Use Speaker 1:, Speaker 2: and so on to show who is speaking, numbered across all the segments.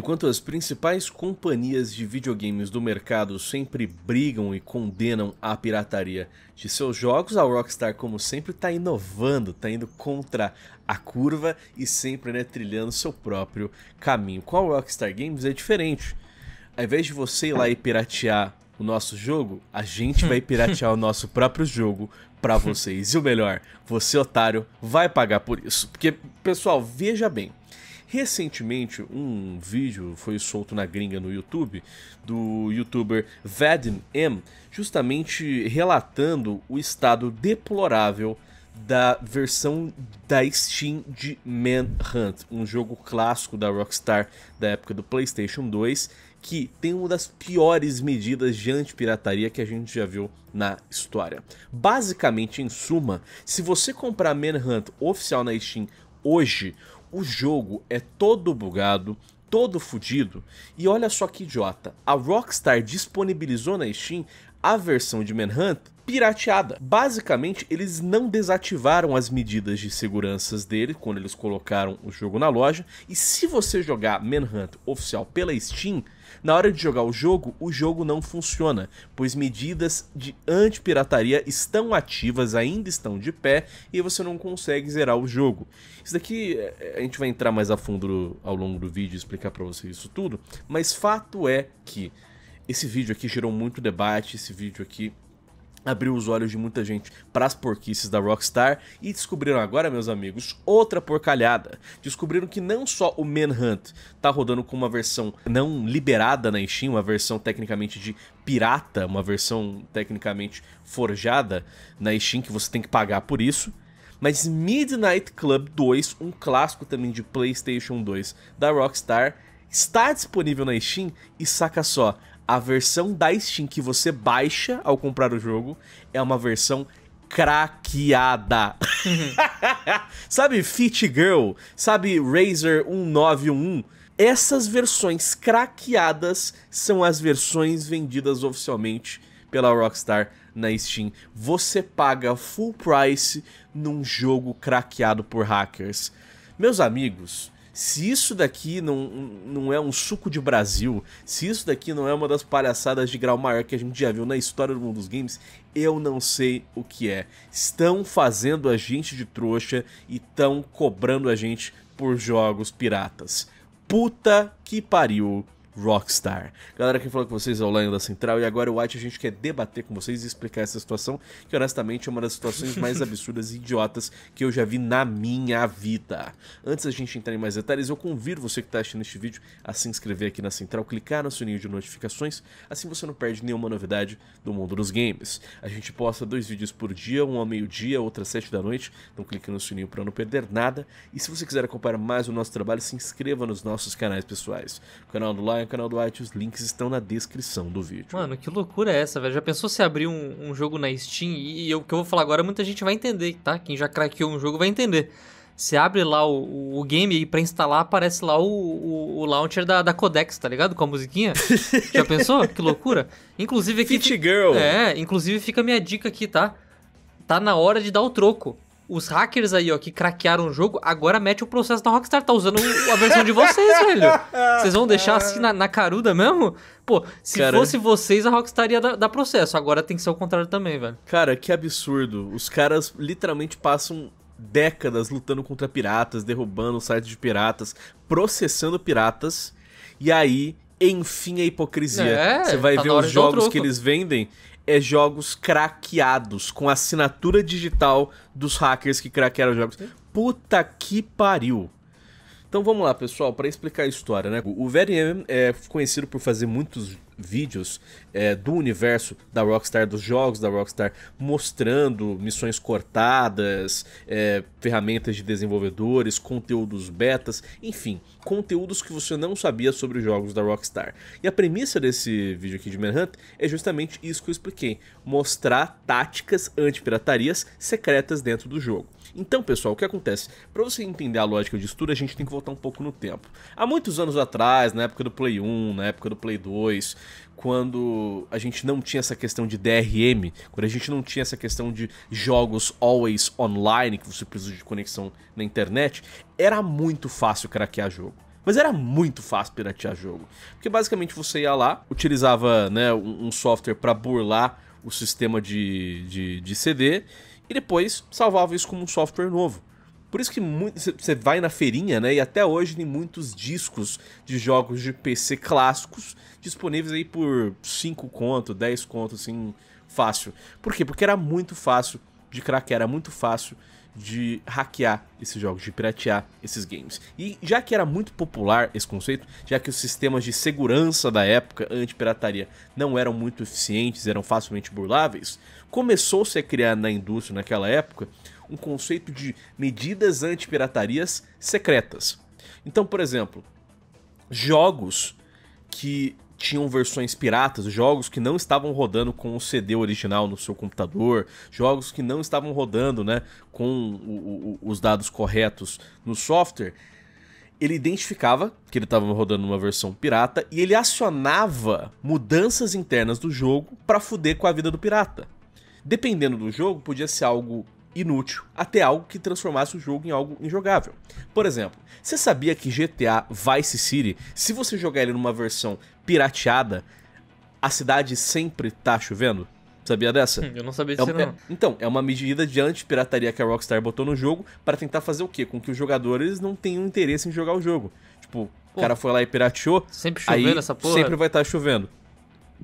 Speaker 1: Enquanto as principais companhias de videogames do mercado sempre brigam e condenam a pirataria de seus jogos, a Rockstar, como sempre, está inovando, está indo contra a curva e sempre né, trilhando seu próprio caminho. Com a Rockstar Games é diferente. Ao invés de você ir lá e piratear o nosso jogo, a gente vai piratear o nosso próprio jogo para vocês. E o melhor, você, otário, vai pagar por isso. Porque, pessoal, veja bem Recentemente, um vídeo foi solto na gringa no YouTube do youtuber Vadim M, justamente relatando o estado deplorável da versão da Steam de Manhunt, um jogo clássico da Rockstar da época do PlayStation 2, que tem uma das piores medidas de antipirataria que a gente já viu na história. Basicamente, em suma, se você comprar Manhunt oficial na Steam hoje, o jogo é todo bugado, todo fodido E olha só que idiota, a Rockstar disponibilizou na Steam a versão de Manhunt pirateada. Basicamente, eles não desativaram as medidas de segurança dele quando eles colocaram o jogo na loja. E se você jogar Manhunt oficial pela Steam, na hora de jogar o jogo, o jogo não funciona, pois medidas de antipirataria estão ativas, ainda estão de pé, e você não consegue zerar o jogo. Isso daqui eh, a gente vai entrar mais a fundo ao longo do vídeo e explicar para vocês isso tudo, mas fato é que esse vídeo aqui gerou muito debate, esse vídeo aqui abriu os olhos de muita gente para as porquices da Rockstar e descobriram agora, meus amigos, outra porcalhada. Descobriram que não só o Manhunt tá rodando com uma versão não liberada na Steam, uma versão tecnicamente de pirata, uma versão tecnicamente forjada na Steam que você tem que pagar por isso, mas Midnight Club 2, um clássico também de PlayStation 2 da Rockstar, está disponível na Steam e saca só, a versão da Steam que você baixa ao comprar o jogo é uma versão craqueada. sabe Fit Girl? Sabe Razer 191? Essas versões craqueadas são as versões vendidas oficialmente pela Rockstar na Steam. Você paga full price num jogo craqueado por hackers. Meus amigos, se isso daqui não, não é um suco de Brasil, se isso daqui não é uma das palhaçadas de grau maior que a gente já viu na história do mundo dos games, eu não sei o que é. Estão fazendo a gente de trouxa e estão cobrando a gente por jogos piratas. Puta que pariu. Rockstar. Galera, quem falou com vocês é o Lion da Central e agora o White a gente quer debater com vocês e explicar essa situação, que honestamente é uma das situações mais absurdas e idiotas que eu já vi na minha vida. Antes da gente entrar em mais detalhes, eu convido você que está assistindo este vídeo a se inscrever aqui na Central, clicar no sininho de notificações, assim você não perde nenhuma novidade do mundo dos games. A gente posta dois vídeos por dia, um ao meio-dia, outro às sete da noite, então clica no sininho para não perder nada. E se você quiser acompanhar mais o nosso trabalho, se inscreva nos nossos canais pessoais. O canal do Lion canal do White, os links estão na descrição do vídeo.
Speaker 2: Mano, que loucura é essa, velho? Já pensou se abrir um, um jogo na Steam? E o que eu vou falar agora, muita gente vai entender, tá? Quem já craqueou um jogo vai entender. Você abre lá o, o game e pra instalar aparece lá o, o, o launcher da, da, Codex, tá ligado? Com a musiquinha. Já pensou? Que loucura. Inclusive aqui. Fit Girl. É, inclusive fica a minha dica aqui, tá? Tá na hora de dar o troco. Os hackers aí, ó, que craquearam o jogo, agora mete o processo da Rockstar. Tá usando a versão de vocês, velho. Vocês vão deixar assim na, na caruda mesmo? Pô, se cara, fosse vocês, a Rockstar ia dar, dar, processo. Agora tem que ser o contrário também,
Speaker 1: velho. Cara, que absurdo. Os caras literalmente passam décadas lutando contra piratas, derrubando sites de piratas, processando piratas. E aí enfim a hipocrisia. É, Você vai tá ver os jogos que eles vendem é jogos craqueados, com assinatura digital dos hackers que craquearam os jogos. Puta que pariu. Então vamos lá, pessoal, para explicar a história, né? O Very é conhecido por fazer muitos vídeos é, do universo da Rockstar, dos jogos da Rockstar, mostrando missões cortadas, é, ferramentas de desenvolvedores, conteúdos betas, enfim, conteúdos que você não sabia sobre os jogos da Rockstar. E a premissa desse vídeo aqui de Manhunt é justamente isso que eu expliquei: mostrar táticas antipiratarias secretas dentro do jogo. Então, pessoal, o que acontece? Para você entender a lógica de estudo, a gente tem que voltar um pouco no tempo. Há muitos anos atrás, na época do Play 1, na época do Play 2, quando a gente não tinha essa questão de DRM, quando a gente não tinha essa questão de jogos always online, que você precisa de conexão na internet, era muito fácil craquear jogo. Mas era muito fácil piratear jogo. Porque basicamente você ia lá, utilizava né, um software para burlar o sistema de, de, de CD e depois salvava isso como um software novo. Por isso que você vai na feirinha, né? E até hoje tem muitos discos de jogos de PC clássicos disponíveis aí por 5 conto, 10 conto, assim, fácil. Por quê? Porque era muito fácil de craquear, era muito fácil de hackear esses jogos, de piratear esses games. E já que era muito popular esse conceito, já que os sistemas de segurança da época anti-pirataria não eram muito eficientes, eram facilmente burláveis, começou-se a criar na indústria naquela época um conceito de medidas anti-piratarias secretas. Então, por exemplo, jogos que tinham versões piratas, jogos que não estavam rodando com o CD original no seu computador, jogos que não estavam rodando né, com o, o, os dados corretos no software, ele identificava que ele estava rodando uma versão pirata e ele acionava mudanças internas do jogo para fuder com a vida do pirata. Dependendo do jogo, podia ser algo inútil até algo que transformasse o jogo em algo injogável. Por exemplo, você sabia que GTA Vice City, se você jogar ele numa versão pirateada, a cidade sempre tá chovendo? Sabia dessa? Hum, eu não sabia é disso, é, não. É, então, é uma medida de anti-pirataria que a Rockstar botou no jogo para tentar fazer o quê? Com que os jogadores não tenham interesse em jogar o jogo. Tipo, Pô, o cara foi lá e pirateou. Sempre chovendo aí essa porra. Sempre vai estar tá chovendo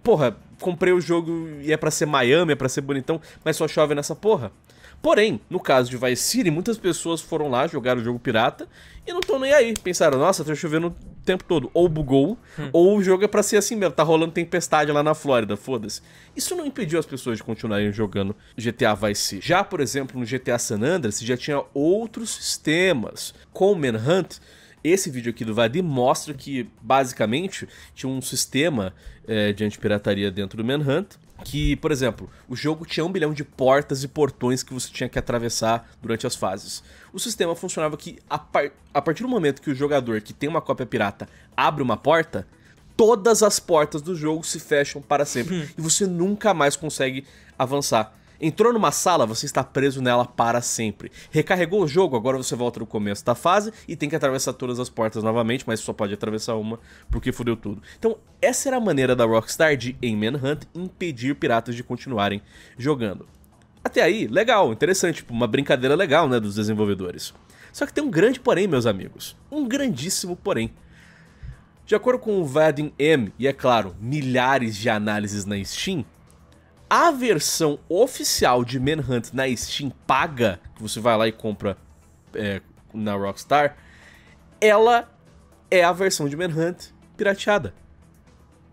Speaker 1: porra, comprei o jogo e é para ser Miami, é para ser bonitão, mas só chove nessa porra. Porém, no caso de Vice City, muitas pessoas foram lá jogar o jogo pirata e não estão nem aí. Pensaram, nossa, tá chovendo o tempo todo. Ou bugou, hum. ou o jogo é pra ser assim mesmo, tá rolando tempestade lá na Flórida, foda-se. Isso não impediu as pessoas de continuarem jogando GTA Vice Já, por exemplo, no GTA San Andreas, já tinha outros sistemas. Com Manhunt, esse vídeo aqui do Vadim mostra que, basicamente, tinha um sistema é, de antipirataria dentro do Manhunt que, por exemplo, o jogo tinha um bilhão de portas e portões que você tinha que atravessar durante as fases. O sistema funcionava que, a, par a, partir do momento que o jogador que tem uma cópia pirata abre uma porta, todas as portas do jogo se fecham para sempre hum. e você nunca mais consegue avançar. Entrou numa sala, você está preso nela para sempre. Recarregou o jogo, agora você volta no começo da fase e tem que atravessar todas as portas novamente, mas só pode atravessar uma porque fudeu tudo. Então, essa era a maneira da Rockstar de, em Manhunt, impedir piratas de continuarem jogando. Até aí, legal, interessante, tipo, uma brincadeira legal, né, dos desenvolvedores. Só que tem um grande porém, meus amigos. Um grandíssimo porém. De acordo com o Vadim M, e é claro, milhares de análises na Steam, a versão oficial de Manhunt na Steam paga, que você vai lá e compra é, na Rockstar, ela é a versão de Manhunt pirateada.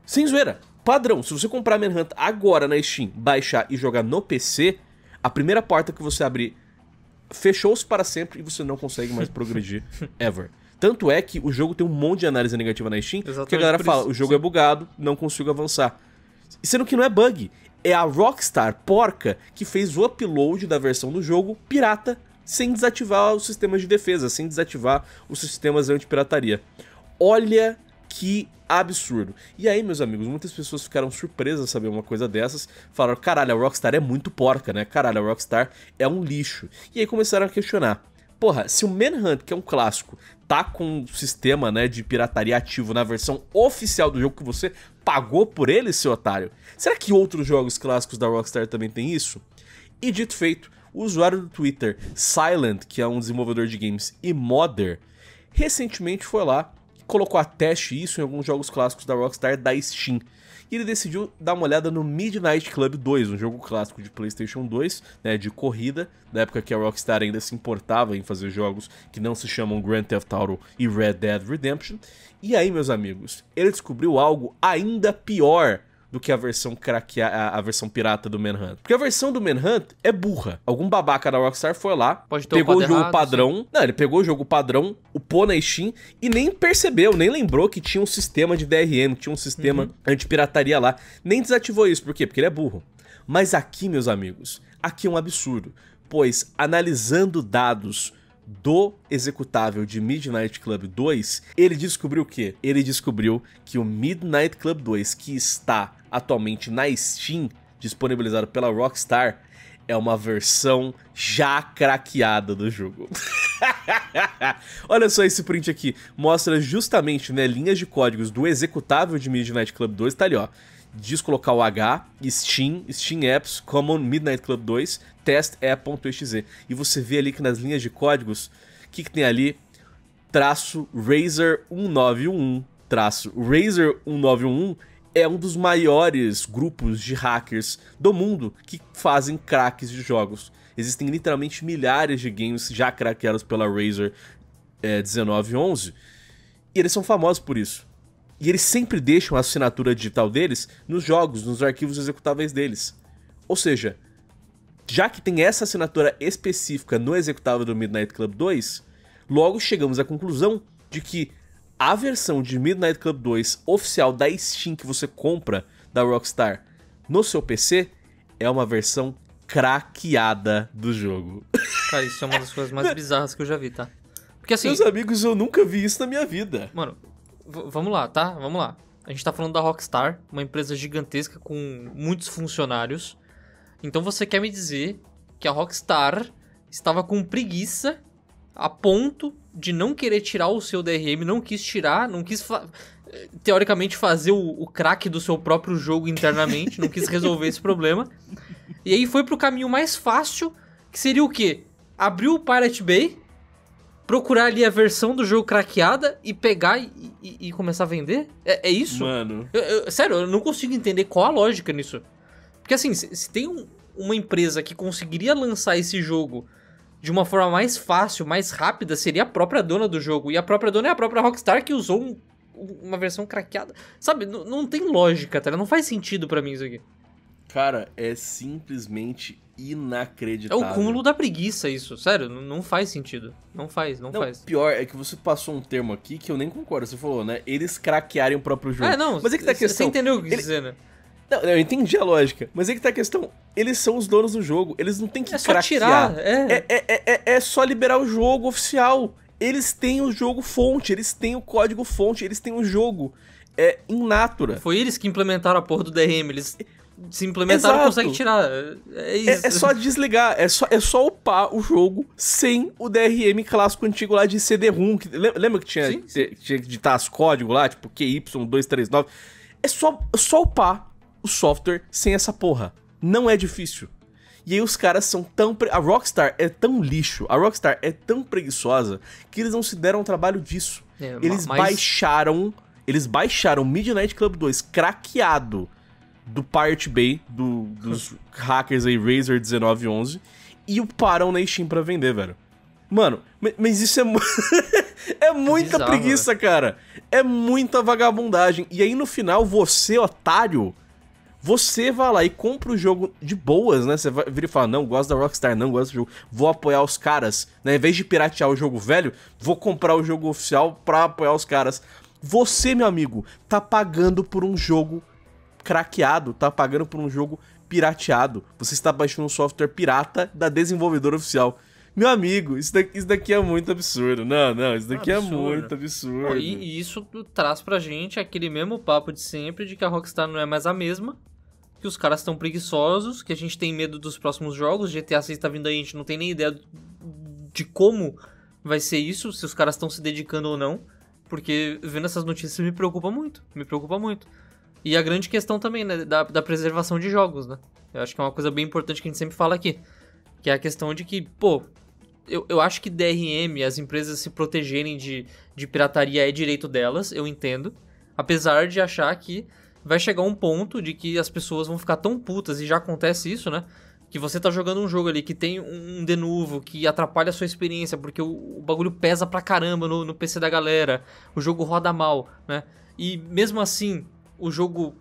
Speaker 1: Sem zoeira, padrão. Se você comprar Manhunt agora na Steam, baixar e jogar no PC, a primeira porta que você abrir fechou-se para sempre e você não consegue mais progredir ever. Tanto é que o jogo tem um monte de análise negativa na Steam, Exatamente que a galera fala, o jogo é bugado, não consigo avançar. Sendo que não é bug, é a Rockstar porca que fez o upload da versão do jogo pirata sem desativar os sistemas de defesa, sem desativar os sistemas anti-pirataria. Olha que absurdo. E aí, meus amigos, muitas pessoas ficaram surpresas saber uma coisa dessas, falaram: "Caralho, a Rockstar é muito porca, né? Caralho, a Rockstar é um lixo". E aí começaram a questionar: porra, se o Manhunt, que é um clássico, tá com um sistema, né, de pirataria ativo na versão oficial do jogo que você pagou por ele, seu otário, será que outros jogos clássicos da Rockstar também tem isso? E dito feito, o usuário do Twitter, Silent, que é um desenvolvedor de games, e Modder, recentemente foi lá colocou a teste isso em alguns jogos clássicos da Rockstar da Steam. E ele decidiu dar uma olhada no Midnight Club 2, um jogo clássico de PlayStation 2, né, de corrida, na época que a Rockstar ainda se importava em fazer jogos que não se chamam Grand Theft Auto e Red Dead Redemption. E aí, meus amigos, ele descobriu algo ainda pior do que a versão craqueada, a, a versão pirata do Manhunt. Porque a versão do Manhunt é burra. Algum babaca da Rockstar foi lá, pegou o, jogo errado, padrão. Sim. Não, ele pegou o jogo padrão, upou na Steam e nem percebeu, nem lembrou que tinha um sistema de DRM, que tinha um sistema uhum. antipirataria lá. Nem desativou isso. Por quê? Porque ele é burro. Mas aqui, meus amigos, aqui é um absurdo. Pois analisando dados do executável de Midnight Club 2, ele descobriu o quê? Ele descobriu que o Midnight Club 2, que está atualmente na Steam, disponibilizado pela Rockstar, é uma versão já craqueada do jogo. Olha só esse print aqui, mostra justamente né, linhas de códigos do executável de Midnight Club 2, tá ali ó, disco local H, Steam, Steam Apps, Common Midnight Club 2, Test App.exe. E você vê ali que nas linhas de códigos, o que, que tem ali? Traço Razer 1911, traço Razer 1911 é um dos maiores grupos de hackers do mundo que fazem craques de jogos. Existem literalmente milhares de games já craqueados pela Razer é, 1911 e eles são famosos por isso. E eles sempre deixam a assinatura digital deles nos jogos, nos arquivos executáveis deles. Ou seja, já que tem essa assinatura específica no executável do Midnight Club 2, logo chegamos à conclusão de que a versão de Midnight Club 2 oficial da Steam que você compra da Rockstar no seu PC é uma versão craqueada do jogo.
Speaker 2: Cara, isso é uma das coisas mais bizarras que eu já vi, tá? Porque assim. Meus
Speaker 1: amigos, eu nunca vi isso na minha vida.
Speaker 2: Mano, vamos lá, tá? Vamos lá. A gente tá falando da Rockstar, uma empresa gigantesca com muitos funcionários. Então você quer me dizer que a Rockstar estava com preguiça a ponto de não querer tirar o seu DRM, não quis tirar, não quis fa teoricamente fazer o, o craque do seu próprio jogo internamente, não quis resolver esse problema. E aí foi pro caminho mais fácil, que seria o quê? Abrir o Pirate Bay, procurar ali a versão do jogo craqueada e pegar e, e, e começar a vender? É, é isso? Mano. Eu, eu, sério, eu não consigo entender qual a lógica nisso. Porque assim, se, se tem um, uma empresa que conseguiria lançar esse jogo de uma forma mais fácil, mais rápida, seria a própria dona do jogo. E a própria dona é a própria Rockstar que usou um, uma versão craqueada. Sabe, não, não tem lógica, tá? Não faz sentido para mim isso aqui. Cara, é simplesmente
Speaker 1: inacreditável. É o cúmulo
Speaker 2: da preguiça isso, sério, não faz sentido. Não faz, não, não faz.
Speaker 1: pior é que você passou um termo aqui que eu nem concordo, você falou, né? Eles craquearem o próprio jogo. É, não. Mas é que tá aqui questão. Você entendeu o que eu quis dizer, né? Não, eu entendi a lógica. Mas aí é que tá a questão. Eles são os donos do jogo. Eles não têm que é só craquear. tirar. É. é. É, é, é, é só liberar o jogo oficial. Eles têm o jogo fonte, eles têm o código fonte, eles têm o jogo. É in natura.
Speaker 2: Foi eles que implementaram a porra do DRM. Eles se implementaram, consegue tirar. É, é, é, é só
Speaker 1: desligar, é só, é só upar o jogo sem o DRM clássico antigo lá de CD-ROM. lembra que tinha, sim, sim. tinha que digitar as códigos lá, tipo QY239? É só, só upar o software sem essa porra. Não é difícil. E aí os caras são tão. Pre... A Rockstar é tão lixo, a Rockstar é tão preguiçosa que eles não se deram o trabalho disso. É, eles mas... baixaram. Eles baixaram Midnight Club 2 craqueado do Pirate Bay, do, dos hackers aí, Razer 1911, e o param na Steam pra vender, velho. Mano, mas isso é, é muita Bizarro, preguiça, né? cara. É muita vagabundagem. E aí no final, você, otário você vai lá e compra o jogo de boas, né? Você vai vir e fala, não, gosto da Rockstar, não gosto do jogo, vou apoiar os caras. Né? Em vez de piratear o jogo velho, vou comprar o jogo oficial pra apoiar os caras. Você, meu amigo, tá pagando por um jogo craqueado, tá pagando por um jogo pirateado. Você está baixando um software pirata da desenvolvedora oficial. Meu amigo, isso daqui, isso daqui é muito absurdo. Não, não, isso daqui é absurdo. é muito absurdo. e,
Speaker 2: e, isso traz pra gente aquele mesmo papo de sempre de que a Rockstar não é mais a mesma que os caras estão preguiçosos, que a gente tem medo dos próximos jogos. GTA 6 tá vindo aí, a gente não tem nem ideia de como vai ser isso, se os caras estão se dedicando ou não. Porque vendo essas notícias me preocupa muito, me preocupa muito. E a grande questão também, né, da, da preservação de jogos, né? Eu acho que é uma coisa bem importante que a gente sempre fala aqui. Que é a questão de que, pô, eu, eu acho que DRM, as empresas se protegerem de, de pirataria é direito delas, eu entendo. Apesar de achar que vai chegar um ponto de que as pessoas vão ficar tão putas, e já acontece isso, né? Que você tá jogando um jogo ali que tem um denuvo, que atrapalha a sua experiência, porque o, o bagulho pesa pra caramba no, no PC da galera, o jogo roda mal, né? E mesmo assim, o jogo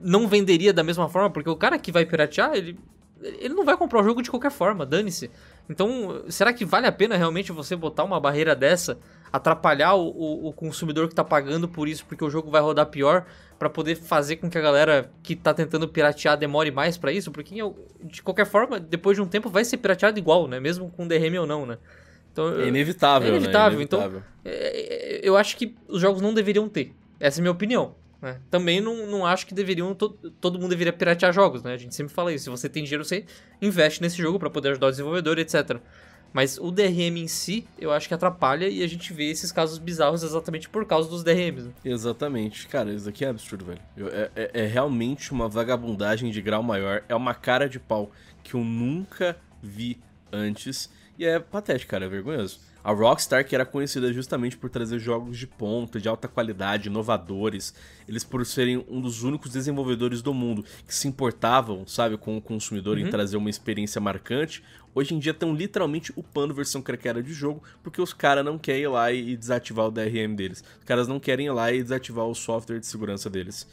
Speaker 2: não venderia da mesma forma, porque o cara que vai piratear, ele, ele não vai comprar o jogo de qualquer forma, dane-se. Então, será que vale a pena realmente você botar uma barreira dessa atrapalhar o, o, o consumidor que está pagando por isso, porque o jogo vai rodar pior, para poder fazer com que a galera que está tentando piratear demore mais para isso, porque de qualquer forma, depois de um tempo vai ser pirateado igual, né? Mesmo com DRM ou não, né? Então, é inevitável, é né? inevitável. Né? Então, é, é, eu acho que os jogos não deveriam ter. Essa é a minha opinião. Né? Também não, não acho que deveriam. To, todo mundo deveria piratear jogos, né? A gente sempre fala isso. Se você tem dinheiro, você investe nesse jogo para poder ajudar o desenvolvedor, etc. Mas o DRM em si, eu acho que atrapalha e a gente vê esses casos bizarros exatamente por causa dos DRMs.
Speaker 1: Né? Exatamente. Cara, isso aqui é absurdo, velho. É, é, é realmente uma vagabundagem de grau maior. É uma cara de pau que eu nunca vi antes. E é patético, cara. É vergonhoso. A Rockstar, que era conhecida justamente por trazer jogos de ponta, de alta qualidade, inovadores, eles por serem um dos únicos desenvolvedores do mundo que se importavam, sabe, com o consumidor uhum. em trazer uma experiência marcante, hoje em dia estão literalmente upando versão craqueada de jogo, porque os caras não querem ir lá e desativar o DRM deles. Os caras não querem ir lá e desativar o software de segurança deles.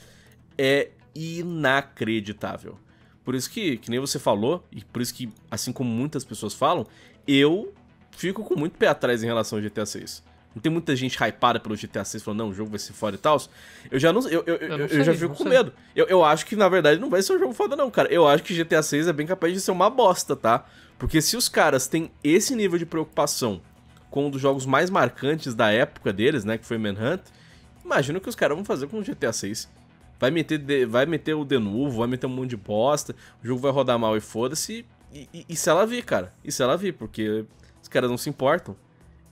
Speaker 1: É inacreditável. Por isso que, que nem você falou, e por isso que, assim como muitas pessoas falam, eu fico com muito pé atrás em relação ao GTA 6. Não tem muita gente hypada pelo GTA 6 falando, não, o jogo vai ser foda e tal. Eu já não. Eu, eu, eu, sei, já fico com sei. medo. Eu, eu acho que, na verdade, não vai ser um jogo foda, não, cara. Eu acho que GTA 6 é bem capaz de ser uma bosta, tá? Porque se os caras têm esse nível de preocupação com um dos jogos mais marcantes da época deles, né? Que foi Manhunt, imagino que os caras vão fazer com o GTA 6. Vai meter, de, vai meter o de novo, vai meter um monte de bosta, o jogo vai rodar mal e foda-se. E, e, e se ela vir, cara. E se ela vir, porque caras não se importam,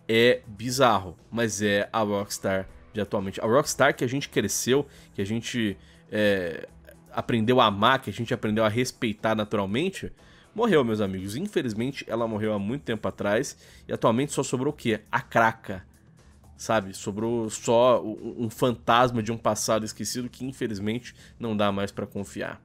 Speaker 1: é bizarro. Mas é a Rockstar de atualmente. A Rockstar que a gente cresceu, que a gente é, aprendeu a amar, que a gente aprendeu a respeitar naturalmente, morreu, meus amigos. Infelizmente, ela morreu há muito tempo atrás e atualmente só sobrou o quê? A craca. Sabe? Sobrou só um fantasma de um passado esquecido que infelizmente não dá mais para confiar.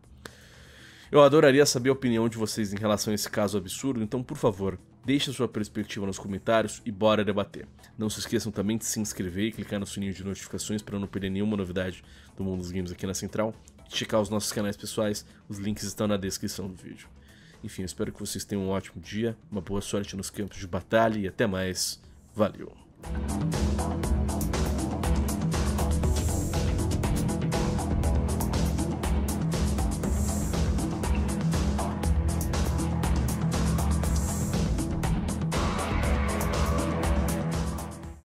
Speaker 1: Eu adoraria saber a opinião de vocês em relação a esse caso absurdo, então por favor, Deixe sua perspectiva nos comentários e bora debater. Não se esqueçam também de se inscrever e clicar no sininho de notificações para não perder nenhuma novidade do mundo dos games aqui na Central. E checar os nossos canais pessoais, os links estão na descrição do vídeo. Enfim, espero que vocês tenham um ótimo dia, uma boa sorte nos campos de batalha e até mais. Valeu!